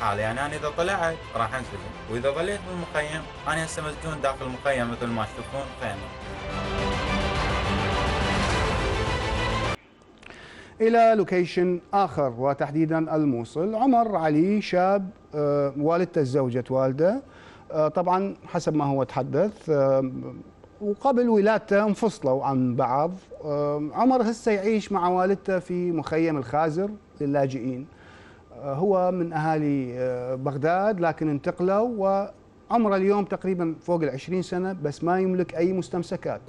لحالي يعني انا اذا طلعت راح انسجن واذا ظليت بالمخيم انا هسه مسجون داخل المخيم مثل ما تشوفون خيمه الى لوكيشن اخر وتحديدا الموصل عمر علي شاب آه، والدته الزوجه والده آه، طبعا حسب ما هو تحدث آه، وقبل ولادته انفصلوا عن بعض عمر هسه يعيش مع والدته في مخيم الخازر للاجئين هو من اهالي آه، بغداد لكن انتقلوا وعمره اليوم تقريبا فوق ال 20 سنه بس ما يملك اي مستمسكات.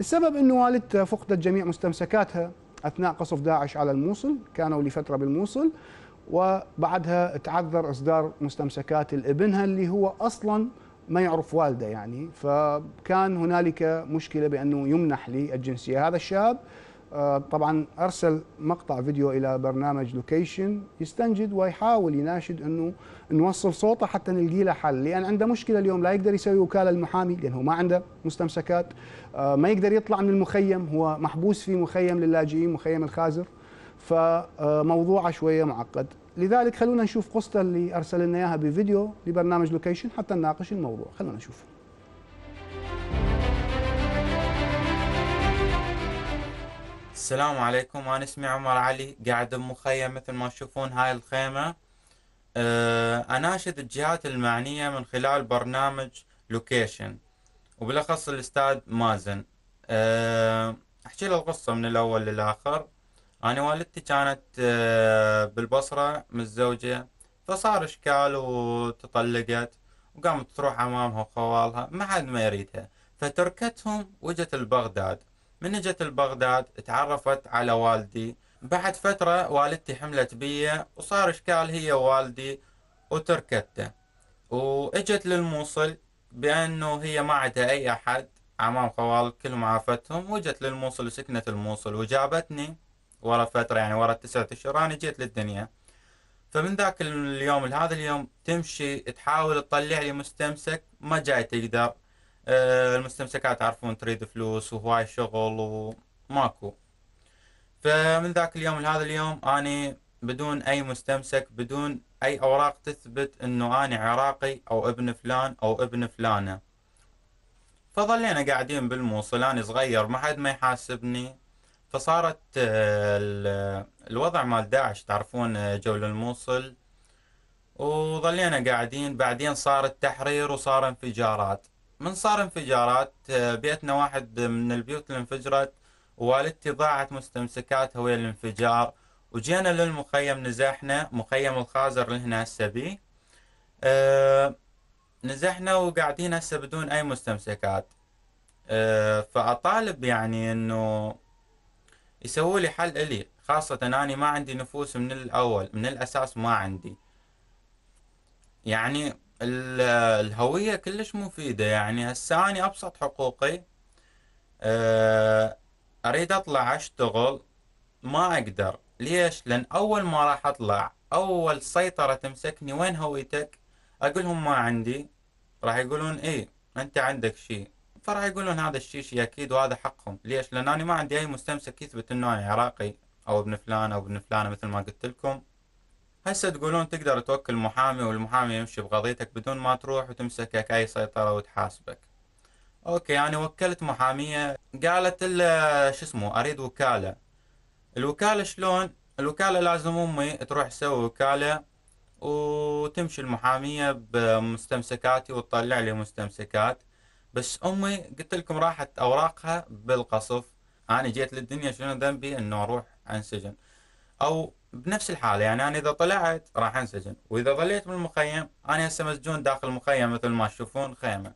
السبب انه والدته فقدت جميع مستمسكاتها اثناء قصف داعش على الموصل، كانوا لفتره بالموصل وبعدها تعذر اصدار مستمسكات لابنها اللي هو اصلا ما يعرف والده يعني فكان هنالك مشكله بانه يمنح للجنسيه هذا الشاب آه، طبعا ارسل مقطع فيديو الى برنامج لوكيشن يستنجد ويحاول يناشد انه نوصل صوته حتى نلقي له حل لان عنده مشكله اليوم لا يقدر يسوي وكاله المحامي لانه ما عنده مستمسكات آه، ما يقدر يطلع من المخيم هو محبوس في مخيم للاجئين مخيم الخازر فموضوعه شويه معقد لذلك خلونا نشوف قصته اللي ارسل لنا اياها بفيديو لبرنامج لوكيشن حتى نناقش الموضوع خلونا نشوفه السلام عليكم انا اسمي عمر علي قاعد بمخيم مثل ما تشوفون هاي الخيمة آه، اناشد الجهات المعنية من خلال برنامج لوكيشن وبالاخص الاستاذ مازن آه، احكي له القصة من الاول للاخر انا والدتي كانت آه، بالبصرة متزوجة فصار اشكال وتطلقت وقامت تروح امامها وخوالها ما حد ما يريدها فتركتهم وجت لبغداد من اجت لبغداد تعرفت على والدي بعد فترة والدتي حملت بيا وصار إشكال هي ووالدي وتركته وإجت للموصل بأنه هي ما عندها أي أحد عمام خوال كلهم عافتهم وإجت للموصل وسكنت الموصل وجابتني ورا فترة يعني ورا تسعة أشهر أنا جيت للدنيا فمن ذاك اليوم لهذا اليوم تمشي تحاول تطلع لي مستمسك ما جاي تقدر آه، المستمسكات تعرفون تريد فلوس وهواي شغل وماكو فمن ذاك اليوم لهذا اليوم أنا بدون أي مستمسك بدون أي أوراق تثبت أنه أنا عراقي أو ابن فلان أو ابن فلانة فظلينا قاعدين بالموصل أنا صغير ما حد ما يحاسبني فصارت آه، الوضع مال داعش تعرفون آه، جول الموصل وظلينا قاعدين بعدين صار التحرير وصار انفجارات من صار انفجارات آه، بيتنا واحد من البيوت اللي انفجرت ووالدتي ضاعت مستمسكاتها ويا الانفجار وجينا للمخيم نزحنا مخيم الخازر اللي هنا هسه بيه أه نزحنا وقاعدين هسه بدون اي مستمسكات أه فاطالب يعني انه يسووا لي حل الي خاصة اني ما عندي نفوس من الاول من الاساس ما عندي يعني الهوية كلش مفيدة يعني هسه أني أبسط حقوقي آه، أريد أطلع أشتغل ما أقدر ليش؟ لأن أول ما راح أطلع أول سيطرة تمسكني وين هويتك؟ أقول لهم ما عندي راح يقولون إيه أنت عندك شيء فراح يقولون هذا الشيء شيء أكيد وهذا حقهم ليش؟ لأن أنا ما عندي أي مستمسك يثبت أنه أنا عراقي أو ابن فلان أو ابن فلانة مثل ما قلت لكم هسه تقولون تقدر توكل محامي والمحامي يمشي بقضيتك بدون ما تروح وتمسكك أي سيطرة وتحاسبك أوكي يعني وكلت محامية قالت له شو اسمه أريد وكالة الوكالة شلون الوكالة لازم أمي تروح تسوي وكالة وتمشي المحامية بمستمسكاتي وتطلع لي مستمسكات بس أمي قلت لكم راحت أوراقها بالقصف أنا جيت للدنيا شنو ذنبي إنه أروح أنسجن أو بنفس الحاله يعني انا اذا طلعت راح انسجن واذا ظليت بالمخيم انا هسه مسجون داخل المخيم مثل ما تشوفون خيمه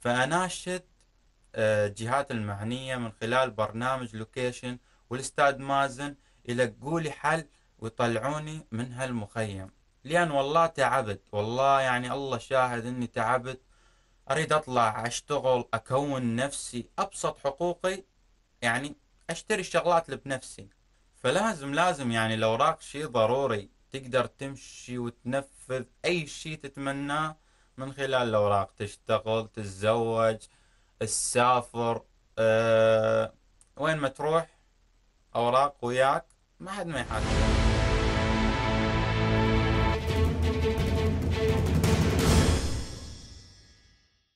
فاناشد آه، الجهات المعنيه من خلال برنامج لوكيشن والاستاذ مازن يلقوا لي حل ويطلعوني من هالمخيم لان والله تعبت والله يعني الله شاهد اني تعبت اريد اطلع اشتغل اكون نفسي ابسط حقوقي يعني اشتري الشغلات اللي بنفسي فلازم لازم يعني لو راك شيء ضروري تقدر تمشي وتنفذ أي شيء تتمناه من خلال الأوراق تشتغل تتزوج تسافر أه وين ما تروح أوراق وياك ما حد ما يحاسبك